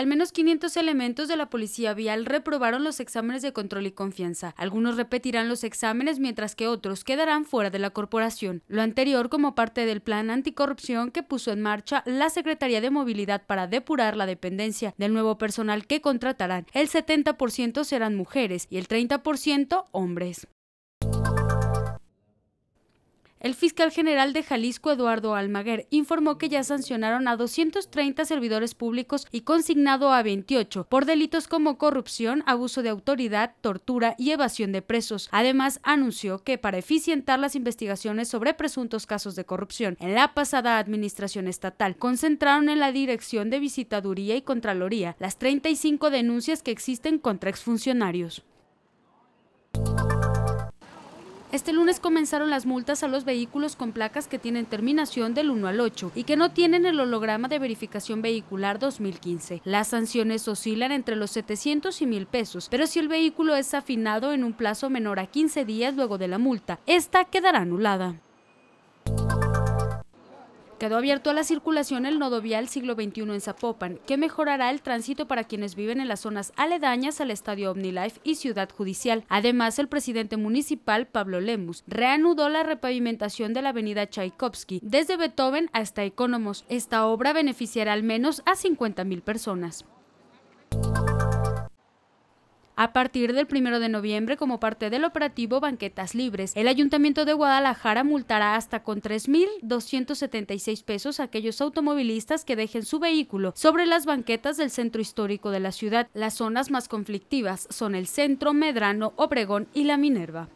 Al menos 500 elementos de la Policía Vial reprobaron los exámenes de control y confianza. Algunos repetirán los exámenes mientras que otros quedarán fuera de la corporación. Lo anterior como parte del plan anticorrupción que puso en marcha la Secretaría de Movilidad para depurar la dependencia del nuevo personal que contratarán. El 70% serán mujeres y el 30% hombres. El fiscal general de Jalisco, Eduardo Almaguer, informó que ya sancionaron a 230 servidores públicos y consignado a 28 por delitos como corrupción, abuso de autoridad, tortura y evasión de presos. Además, anunció que para eficientar las investigaciones sobre presuntos casos de corrupción en la pasada administración estatal, concentraron en la Dirección de Visitaduría y Contraloría las 35 denuncias que existen contra exfuncionarios. Este lunes comenzaron las multas a los vehículos con placas que tienen terminación del 1 al 8 y que no tienen el holograma de verificación vehicular 2015. Las sanciones oscilan entre los 700 y 1000 pesos, pero si el vehículo es afinado en un plazo menor a 15 días luego de la multa, esta quedará anulada. Quedó abierto a la circulación el nodo vial siglo XXI en Zapopan, que mejorará el tránsito para quienes viven en las zonas aledañas al Estadio OmniLife y Ciudad Judicial. Además, el presidente municipal, Pablo Lemus, reanudó la repavimentación de la avenida Tchaikovsky, desde Beethoven hasta Economos. Esta obra beneficiará al menos a 50.000 personas a partir del 1 de noviembre como parte del operativo Banquetas Libres. El Ayuntamiento de Guadalajara multará hasta con 3.276 pesos a aquellos automovilistas que dejen su vehículo sobre las banquetas del centro histórico de la ciudad. Las zonas más conflictivas son el centro, Medrano, Obregón y La Minerva.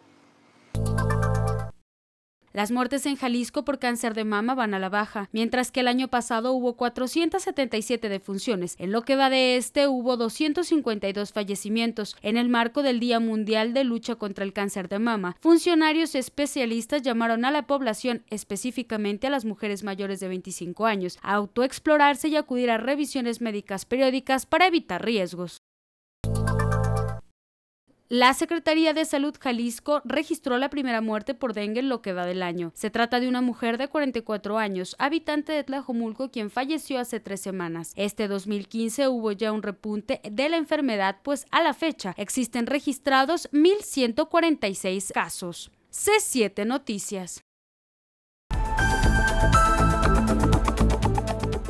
Las muertes en Jalisco por cáncer de mama van a la baja, mientras que el año pasado hubo 477 defunciones. En lo que va de este hubo 252 fallecimientos. En el marco del Día Mundial de Lucha contra el Cáncer de Mama, funcionarios especialistas llamaron a la población, específicamente a las mujeres mayores de 25 años, a autoexplorarse y acudir a revisiones médicas periódicas para evitar riesgos. La Secretaría de Salud Jalisco registró la primera muerte por dengue en lo que va del año. Se trata de una mujer de 44 años, habitante de Tlajomulco, quien falleció hace tres semanas. Este 2015 hubo ya un repunte de la enfermedad, pues a la fecha existen registrados 1.146 casos. C7 Noticias.